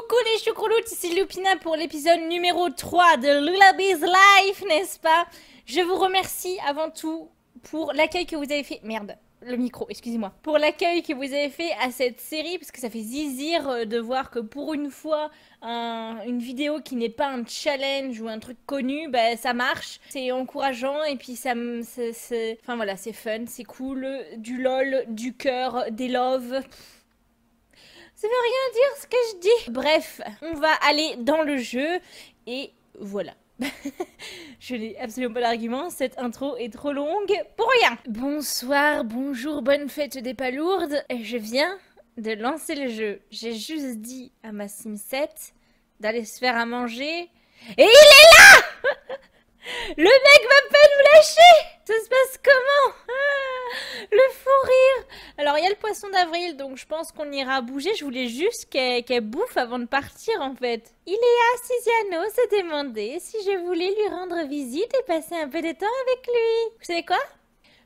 Coucou les choucrouloutes, ici Lupina pour l'épisode numéro 3 de Lulabee's Life, n'est-ce pas Je vous remercie avant tout pour l'accueil que vous avez fait. Merde, le micro, excusez-moi. Pour l'accueil que vous avez fait à cette série, parce que ça fait zizir euh, de voir que pour une fois, un, une vidéo qui n'est pas un challenge ou un truc connu, bah, ça marche. C'est encourageant et puis ça me... Enfin voilà, c'est fun, c'est cool, du lol, du cœur, des loves. Ça veut rien dire ce que je dis. Bref, on va aller dans le jeu et voilà. je n'ai absolument pas d'argument, cette intro est trop longue pour rien. Bonsoir, bonjour, bonne fête des palourdes. Je viens de lancer le jeu. J'ai juste dit à ma Sim 7 d'aller se faire à manger et il est là le mec va pas nous lâcher Ça se passe comment ah, Le fou rire Alors, il y a le poisson d'avril, donc je pense qu'on ira bouger. Je voulais juste qu'elle bouffe avant de partir, en fait. Il à siziano s'est demandé si je voulais lui rendre visite et passer un peu de temps avec lui. Vous savez quoi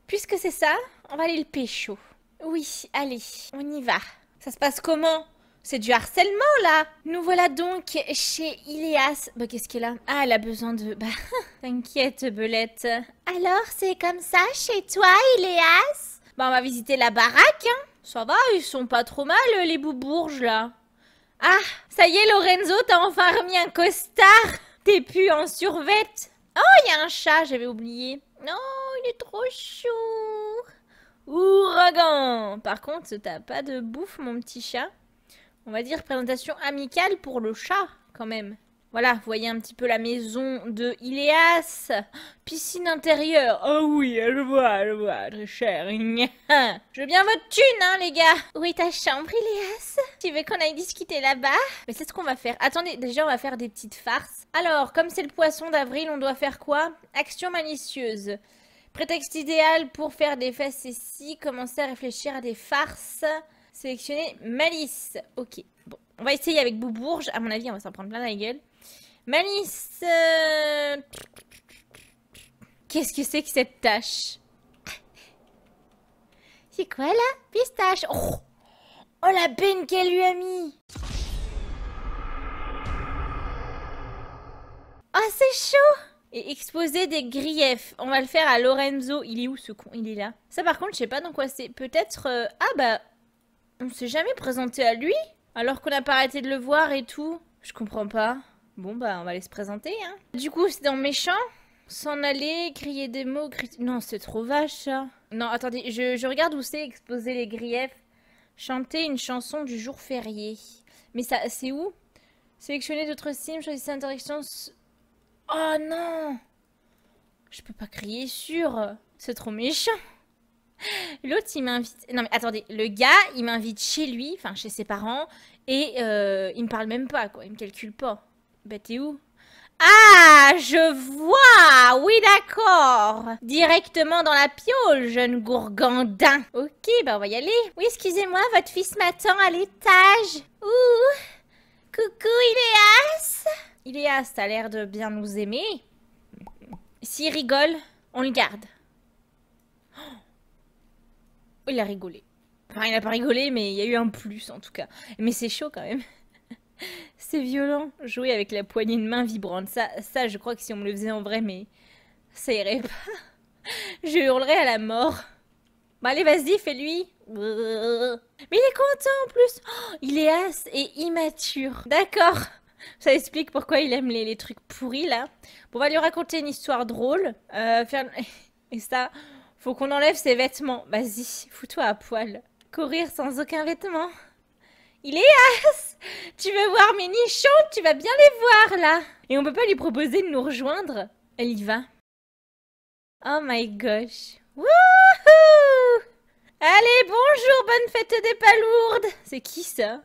Puisque c'est ça, on va aller le pécho. Oui, allez, on y va. Ça se passe comment c'est du harcèlement, là Nous voilà donc chez Ilias. Bah, qu'est-ce qu'elle a Ah, elle a besoin de... Bah, t'inquiète, Belette. Alors, c'est comme ça chez toi, Ilias Bah, on va visiter la baraque, hein Ça va, ils sont pas trop mal, les boubourges, là. Ah, ça y est, Lorenzo, t'as enfin remis un costard T'es pu en survette Oh, il y a un chat, j'avais oublié. Non, oh, il est trop chou Ouragan Par contre, t'as pas de bouffe, mon petit chat on va dire, présentation amicale pour le chat, quand même. Voilà, vous voyez un petit peu la maison de Iléas. Piscine intérieure. Oh oui, je vois, je vois, très cher. Je veux bien votre thune, hein, les gars. Oui, est ta chambre, Iléas Tu veux qu'on aille discuter là-bas Mais c'est ce qu'on va faire. Attendez, déjà, on va faire des petites farces. Alors, comme c'est le poisson d'avril, on doit faire quoi Action malicieuse. Prétexte idéal pour faire des fesses, ici. commencer à réfléchir à des farces. Sélectionner Malice. Ok, bon. On va essayer avec Boubourge. À mon avis, on va s'en prendre plein la gueule. Malice. Euh, qu'est-ce que c'est que cette tâche C'est quoi là Pistache. Oh, oh, la peine qu'elle lui a mis. Oh, c'est chaud et exposer des griefs. On va le faire à Lorenzo. Il est où ce con Il est là. Ça par contre, je sais pas dans quoi c'est. Peut-être... Euh, ah bah... On s'est jamais présenté à lui Alors qu'on n'a pas arrêté de le voir et tout. Je comprends pas. Bon bah, on va aller se présenter, hein. Du coup, c'est dans méchant S'en aller, crier des mots, Non, c'est trop vache, Non, attendez, je, regarde où c'est exposer les griefs. Chanter une chanson du jour férié. Mais ça, c'est où Sélectionner d'autres sims, choisissez interaction... Oh non Je peux pas crier sur... C'est trop méchant L'autre, il m'invite. Non, mais attendez, le gars, il m'invite chez lui, enfin chez ses parents, et euh, il me parle même pas, quoi. Il me calcule pas. Bah, t'es où Ah, je vois Oui, d'accord Directement dans la piole, jeune gourgandin Ok, bah, on va y aller. Oui, excusez-moi, votre fils m'attend à l'étage. Ouh Coucou, Iléas Iléas, t'as l'air de bien nous aimer. S'il rigole, on le garde. Il a rigolé. Enfin, il n'a pas rigolé, mais il y a eu un plus en tout cas. Mais c'est chaud quand même. c'est violent, jouer avec la poignée de main vibrante. Ça, ça, je crois que si on me le faisait en vrai, mais ça irait pas. je hurlerais à la mort. Bon, bah, allez, vas-y, fais-lui. Mais il est content en plus. Oh, il est as et immature. D'accord. Ça explique pourquoi il aime les, trucs pourris là. Bon, on va lui raconter une histoire drôle. Euh, et ça, faut qu'on enlève ses vêtements. Vas-y, fous-toi à poil. Courir sans aucun vêtement. Il est Tu veux voir mes nichons Tu vas bien les voir, là Et on peut pas lui proposer de nous rejoindre Elle y va. Oh my gosh. Wouhou Allez, bonjour, bonne fête des palourdes C'est qui, ça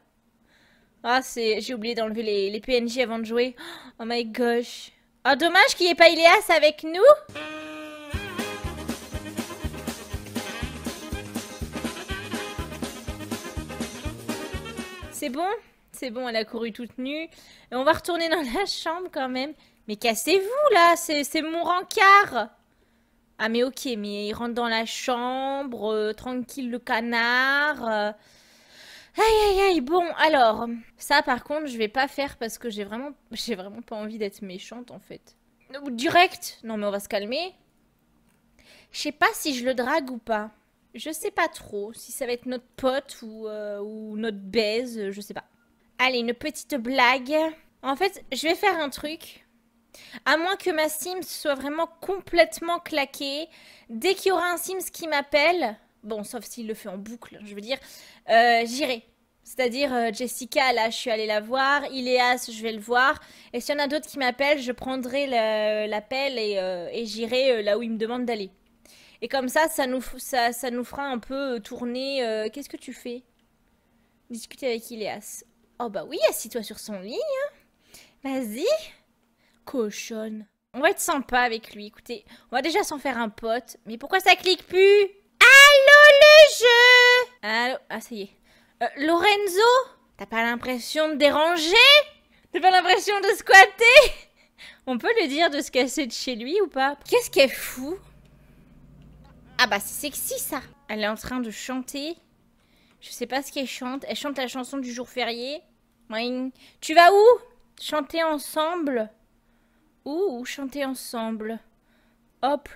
Ah, c'est... J'ai oublié d'enlever les... les, PNJ avant de jouer. Oh my gosh. Oh, dommage qu'il n'y ait pas Iléas avec nous c'est bon C'est bon, elle a couru toute nue. on va retourner dans la chambre quand même. Mais cassez-vous là, c'est mon rancard. Ah mais ok, mais il rentre dans la chambre, euh, tranquille le canard. Aïe aïe aïe, bon alors, ça par contre je vais pas faire parce que j'ai vraiment, vraiment pas envie d'être méchante en fait. Direct Non mais on va se calmer. Je sais pas si je le drague ou pas. Je sais pas trop si ça va être notre pote euh, ou, notre baise, je sais pas. Allez, une petite blague. En fait, je vais faire un truc. À moins que ma Sims soit vraiment complètement claquée, dès qu'il y aura un Sims qui m'appelle, bon, sauf s'il le fait en boucle, je veux dire, euh, j'irai. C'est-à-dire euh, Jessica, là, je suis allée la voir, Iléas, je vais le voir, et s'il y en a d'autres qui m'appellent, je prendrai l'appel et j'irai là où il me demande d'aller. Et comme ça, ça nous, ça, ça nous fera un peu euh, tourner. Euh, qu'est-ce que tu fais Discuter avec Ilias. Oh bah oui, assis-toi sur son lit. Hein. Vas-y. Cochonne. On va être sympa avec lui. Écoutez, on va déjà s'en faire un pote. Mais pourquoi ça clique plus Allô le jeu Allô Ah ça y est. Euh, Lorenzo T'as pas l'impression de déranger T'as pas l'impression de squatter On peut lui dire de se casser de chez lui ou pas Qu'est-ce qu'elle fout ah bah c'est sexy ça Elle est en train de chanter. Je sais pas ce qu'elle chante. Elle chante la chanson du jour férié. Tu vas où Chanter ensemble Ouh, chanter ensemble. Hop,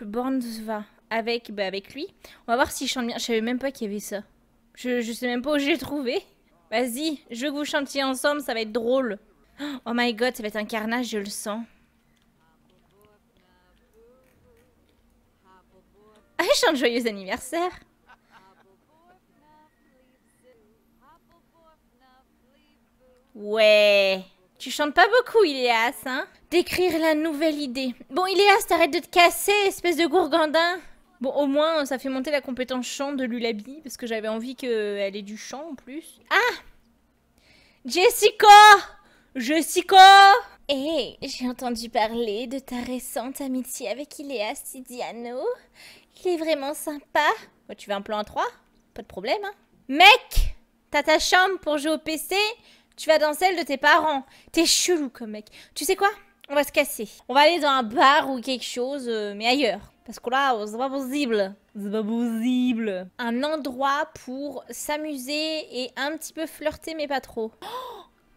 va Avec, bah avec lui. On va voir s'il chante bien. Je savais même pas qu'il y avait ça. Je, je sais même pas où j'ai trouvé. Vas-y, je veux que vous chantiez ensemble, ça va être drôle. Oh my god, ça va être un carnage, je le sens. chante joyeux anniversaire. Ouais. Tu chantes pas beaucoup, Iléas, hein Décrire la nouvelle idée. Bon, Iléas, t'arrêtes de te casser, espèce de gourgandin Bon, au moins, ça fait monter la compétence chant de Lulabi, parce que j'avais envie qu'elle ait du chant, en plus. Ah Jessica Jessica Hé, eh, j'ai entendu parler de ta récente amitié avec Iléas Tidiano. Il est vraiment sympa. Oh, tu veux un plan à 3 Pas de problème. Hein. Mec T'as ta chambre pour jouer au PC Tu vas dans celle de tes parents. T'es chelou comme mec. Tu sais quoi On va se casser. On va aller dans un bar ou quelque chose, euh, mais ailleurs. Parce que là, oh, c'est pas possible. C'est pas possible. Un endroit pour s'amuser et un petit peu flirter, mais pas trop.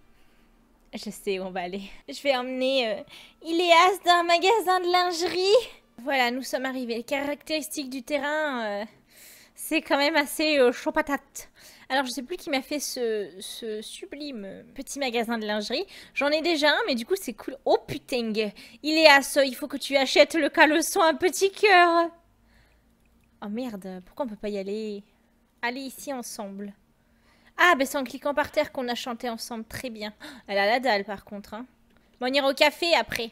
je sais où on va aller. Je vais emmener euh, dans un magasin de lingerie. Voilà, nous sommes arrivés. Les caractéristiques du terrain, euh, c'est quand même assez euh, chaud patate. Alors, je sais plus qui m'a fait ce, sublime petit magasin de lingerie. J'en ai déjà un, mais du coup, c'est cool. Oh putain, il est à ça, Il faut que tu achètes le caleçon à petit cœur. Oh merde, pourquoi on peut pas y aller Allez ici ensemble. Ah, ben c'est en cliquant par terre qu'on a chanté ensemble. Très bien. Ah, elle a la dalle, par contre. Hein. on ira au café après.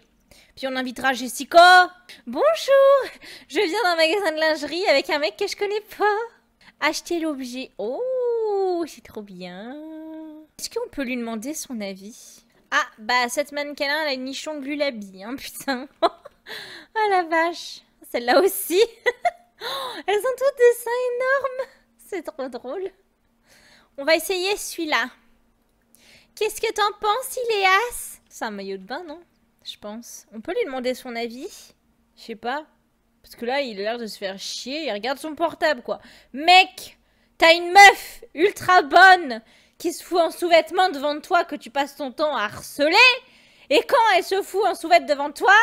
Puis on invitera Jessica. Bonjour, je viens d'un magasin de lingerie avec un mec que je connais pas. Acheter l'objet. Oh, c'est trop bien. Est-ce qu'on peut lui demander son avis Ah, bah cette mannequin-là, elle a une nichon lulabi, hein, putain. ah la vache, celle-là aussi. Elles ont toutes des seins énormes. C'est trop drôle. On va essayer celui-là. Qu'est-ce que t'en penses, Ileas C'est un maillot de bain, non je pense. On peut lui demander son avis Je sais pas. Parce que là, il a l'air de se faire chier. Il regarde son portable, quoi. Mec T'as une meuf ultra bonne qui se fout en sous vêtement devant toi que tu passes ton temps à harceler Et quand elle se fout en sous vêtement devant toi,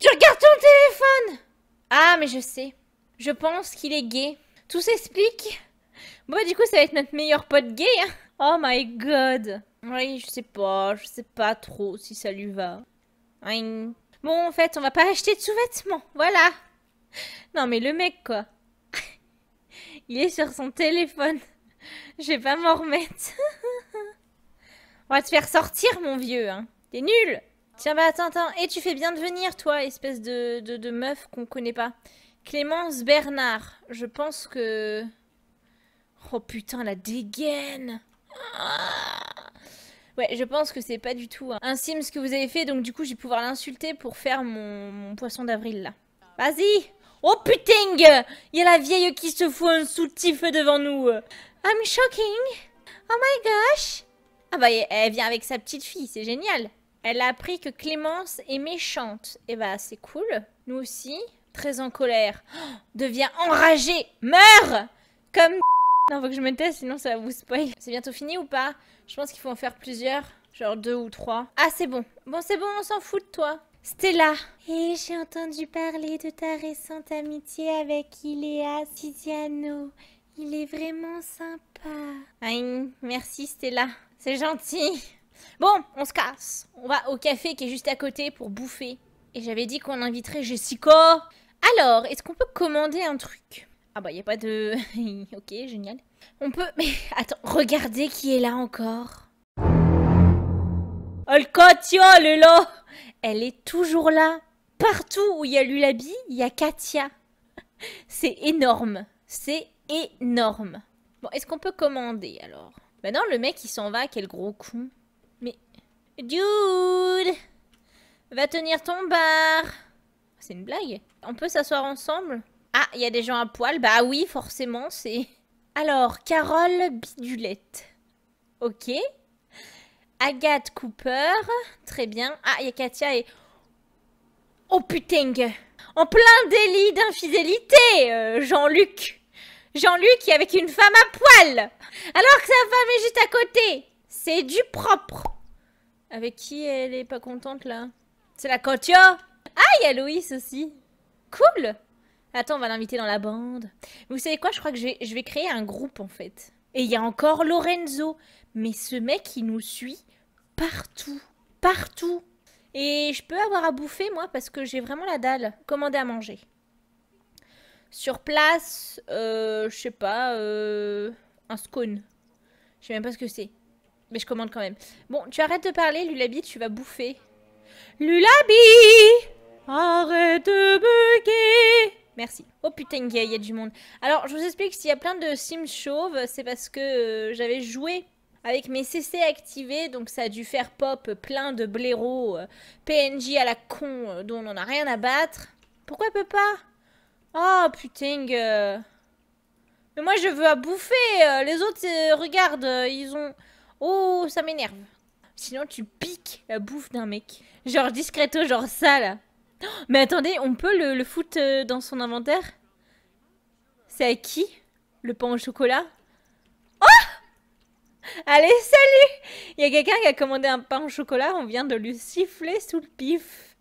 tu regardes ton téléphone Ah, mais je sais. Je pense qu'il est gay. Tout s'explique. Bon, du coup, ça va être notre meilleur pote gay. Hein. oh my god. Oui, je sais pas, je sais pas trop si ça lui va. Bon, en fait, on va pas acheter de sous-vêtements. Voilà. Non, mais le mec, quoi. Il est sur son téléphone. Je vais pas m'en remettre. on va te faire sortir, mon vieux. Hein. T'es nul. Tiens, bah attends, attends. Et tu fais bien de venir, toi, espèce de, de, meuf qu'on connaît pas. Clémence Bernard. Je pense que... Oh putain, la dégaine. Ah. Ouais, je pense que c'est pas du tout un hein. sim ce que vous avez fait, donc du coup, je vais pouvoir l'insulter pour faire mon, poisson d'avril là. Vas-y Oh putain Il y a la vieille qui se fout un soutif devant nous I'm shocking Oh my gosh Ah bah, elle vient avec sa petite fille, c'est génial Elle a appris que Clémence est méchante. Et eh bah, c'est cool. Nous aussi, très en colère. Oh, devient enragée Meurs Comme non, faut que je me teste, sinon ça va vous spoil. C'est bientôt fini ou pas Je pense qu'il faut en faire plusieurs, genre deux ou trois. Ah, c'est bon. Bon, c'est bon, on s'en fout de toi. Stella Et eh, j'ai entendu parler de ta récente amitié avec Ilea Siziano. Il est vraiment sympa. Aïe, merci Stella. C'est gentil. Bon, on se casse. On va au café qui est juste à côté pour bouffer. Et j'avais dit qu'on inviterait Jessica. Alors, est-ce qu'on peut commander un truc ah bah, il a pas de... ok, génial. On peut... Mais attends, regardez qui est là encore. oh le là Elle est toujours là. Partout où il y a Lulabi, il y a Katia. C'est énorme. C'est énorme. Bon, est-ce qu'on peut commander alors Bah non, le mec il s'en va, quel gros con. Mais... Dude Va tenir ton bar C'est une blague On peut s'asseoir ensemble ah, il y a des gens à poil. Bah oui, forcément, c'est... Alors, Carole Bidulette. Ok. Agathe Cooper. Très bien. Ah, il y a Katia et... Oh putain En plein délit d'infidélité, euh, Jean-Luc Jean-Luc avec une femme à poil Alors que sa femme est juste à côté C'est du propre Avec qui elle est pas contente, là C'est la Katia Ah, il y a Louis aussi Cool Attends, on va l'inviter dans la bande. Vous savez quoi Je crois que je vais, créer un groupe en fait. Et il y a encore Lorenzo. Mais ce mec, il nous suit partout. Partout. Et je peux avoir à bouffer, moi, parce que j'ai vraiment la dalle. Commander à manger. Sur place, euh, je sais pas, euh, un scone. Je sais même pas ce que c'est. Mais je commande quand même. Bon, tu arrêtes de parler, Lulabi, tu vas bouffer. Lulabi Arrête de bugger Merci. Oh putain, il y, a du monde. Alors, je vous explique, s'il y a plein de sims chauves, c'est parce que euh, j'avais joué avec mes CC activés, donc ça a dû faire pop plein de blaireaux euh, PNJ à la con, euh, dont on n'a rien à battre. Pourquoi elle peut pas Oh putain. Mais moi, je veux à bouffer. les autres, regarde, ils ont... Oh, ça m'énerve. Sinon, tu piques la bouffe d'un mec. Genre discreto, genre sale. Mais attendez, on peut le, foutre euh, dans son inventaire C'est à qui Le pain au chocolat Oh Allez, salut Il y a quelqu'un qui a commandé un pain au chocolat, on vient de lui siffler sous le pif.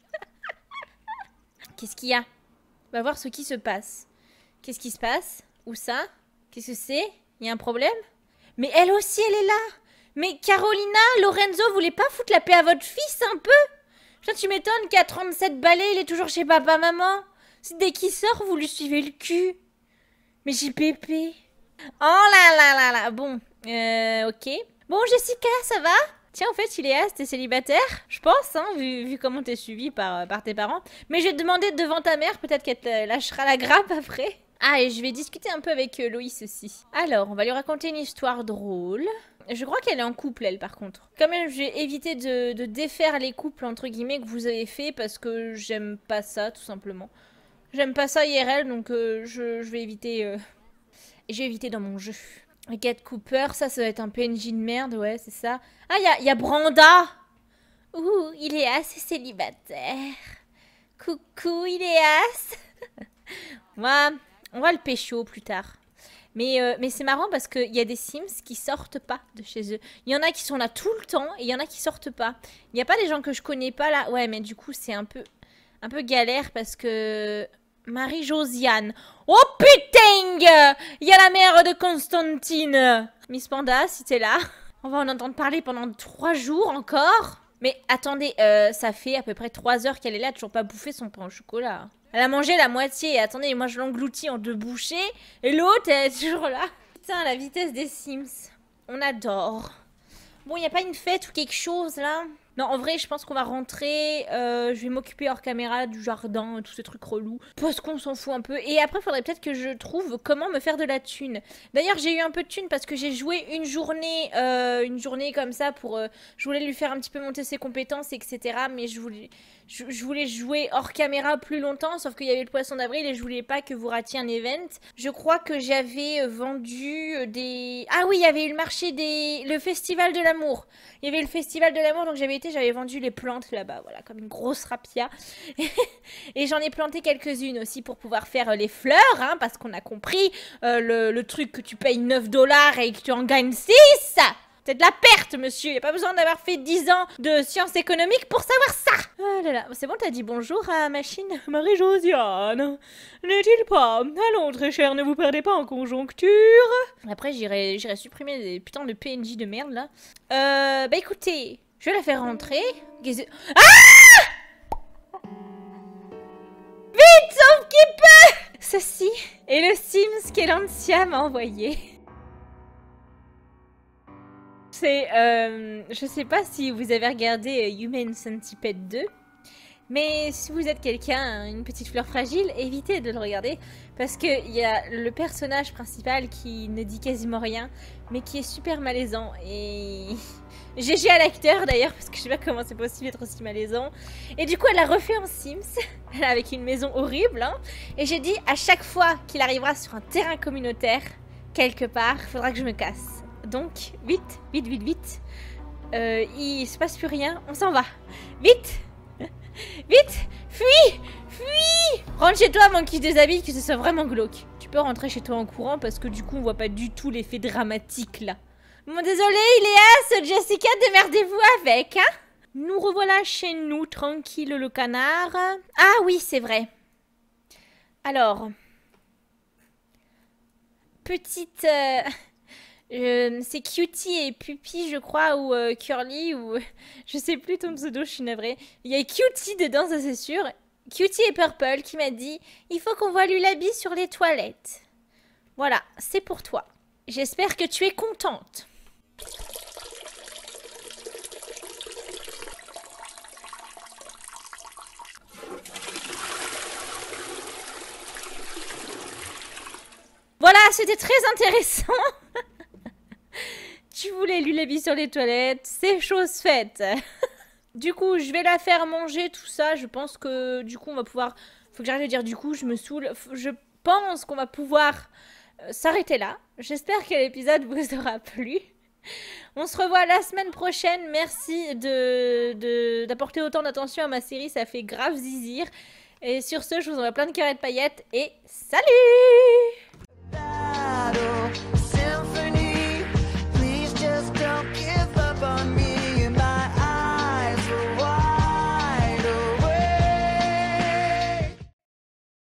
Qu'est-ce qu'il y a On va voir ce qui se passe. Qu'est-ce qui se passe Où ça Qu'est-ce que c'est Il y a un problème Mais elle aussi, elle est là Mais Carolina, Lorenzo vous voulez pas foutre la paix à votre fils un peu Putain, tu m'étonnes qu'à 37 balais, il est toujours chez papa-maman. dès qu'il sort, vous lui suivez le cul. Mais pépé. Oh là là là là. Bon, euh, ok. Bon, Jessica, ça va Tiens, en fait, il à t'es célibataire Je pense, hein, vu, vu comment t'es suivi par, euh, par tes parents. Mais j'ai demandé devant ta mère, peut-être qu'elle te lâchera la grappe après. Ah, et je vais discuter un peu avec euh, Loïs aussi. Alors, on va lui raconter une histoire drôle. Je crois qu'elle est en couple, elle, par contre. Quand même, j'ai évité de, défaire les couples, entre guillemets, que vous avez fait parce que j'aime pas ça, tout simplement. J'aime pas ça IRL, donc euh, je, vais éviter... Euh, j'ai Je dans mon jeu. Get Cooper, ça, ça va être un PNJ de merde, ouais, c'est ça. Ah, il y a, y a Branda Ouh, il est assez célibataire. Coucou, il est as On va le pécho plus tard. Mais, euh, mais c'est marrant parce qu'il y a des Sims qui sortent pas de chez eux. Il y en a qui sont là tout le temps et il y en a qui sortent pas. Il n'y a pas des gens que je connais pas là. Ouais, mais du coup, c'est un peu, un peu galère parce que... Marie-Josiane. Oh putain Il y a la mère de Constantine Miss Panda, si t'es là, on va en entendre parler pendant trois jours encore. Mais attendez, euh, ça fait à peu près trois heures qu'elle est là, toujours pas bouffé son pain au chocolat. Elle a mangé la moitié. Et attendez, moi je l'engloutis en deux bouchées. Et l'autre, elle est toujours là. Putain, la vitesse des Sims. On adore. Bon, il a pas une fête ou quelque chose là non, en vrai, je pense qu'on va rentrer. Euh, je vais m'occuper hors caméra du jardin, tous ces trucs relous. Parce qu'on s'en fout un peu. Et après, il faudrait peut-être que je trouve comment me faire de la thune. D'ailleurs, j'ai eu un peu de thune parce que j'ai joué une journée, euh, une journée comme ça pour. Euh, je voulais lui faire un petit peu monter ses compétences, etc. Mais je voulais, je, voulais jouer hors caméra plus longtemps. Sauf qu'il y avait le poisson d'avril et je voulais pas que vous ratiez un event. Je crois que j'avais vendu des. Ah oui, il y avait eu le marché des. Le festival de l'amour. Il y avait le festival de l'amour, donc j'avais j'avais vendu les plantes là-bas, voilà, comme une grosse rapia. et j'en ai planté quelques-unes aussi pour pouvoir faire euh, les fleurs, hein, parce qu'on a compris euh, le, truc que tu payes 9 dollars et que tu en gagnes 6 c'est de la perte, monsieur. Il a pas besoin d'avoir fait 10 ans de sciences économiques pour savoir ça. Oh là là, c'est bon, t'as dit bonjour à machine Marie-Josiane. N'est-il pas Allons, très cher, ne vous perdez pas en conjoncture. Après, j'irai supprimer des putains de PNJ de merde, là. Euh, bah écoutez, je vais la faire rentrer. Ah Vite, sauf qui peut Ceci est le Sims qu'Elantia m'a envoyé. C'est... Euh, je sais pas si vous avez regardé euh, Human Centipede 2. Mais si vous êtes quelqu'un, hein, une petite fleur fragile, évitez de le regarder parce qu'il y a le personnage principal qui ne dit quasiment rien, mais qui est super malaisant et... GG à l'acteur d'ailleurs, parce que je sais pas comment c'est possible d'être aussi malaisant. Et du coup, elle l'a refait en Sims, avec une maison horrible. Hein. Et j'ai dit, à chaque fois qu'il arrivera sur un terrain communautaire, quelque part, faudra que je me casse. Donc, vite, vite, vite, vite. Il euh, il se passe plus rien, on s'en va. Vite Vite Fuis Fuis Rentre chez toi avant qu'il se déshabille, que ce soit vraiment glauque. Tu peux rentrer chez toi en courant parce que du coup on voit pas du tout l'effet dramatique là. Bon désolé ce Jessica, démerdez-vous avec, hein Nous revoilà chez nous, tranquille le canard. Ah oui, c'est vrai. Alors... Petite... Euh, euh, c'est Cutie et Pupi, je crois, ou euh, Curly, ou je sais plus ton pseudo, je suis navrée. Il y a Cutie dedans, ça c'est sûr. Cutie et Purple qui m'a dit Il faut qu'on voit l'habit sur les toilettes. Voilà, c'est pour toi. J'espère que tu es contente. Voilà, c'était très intéressant. tu voulais lui vie sur les toilettes, c'est chose faite. du coup, je vais la faire manger, tout ça. Je pense que du coup, on va pouvoir... Faut que j'arrête de dire du coup, je me saoule. Je pense qu'on va pouvoir euh, s'arrêter là. J'espère que l'épisode vous aura plu. On se revoit la semaine prochaine. Merci de d'apporter autant d'attention à ma série, ça fait grave zizir. Et sur ce, je vous envoie plein de carrés de paillettes et salut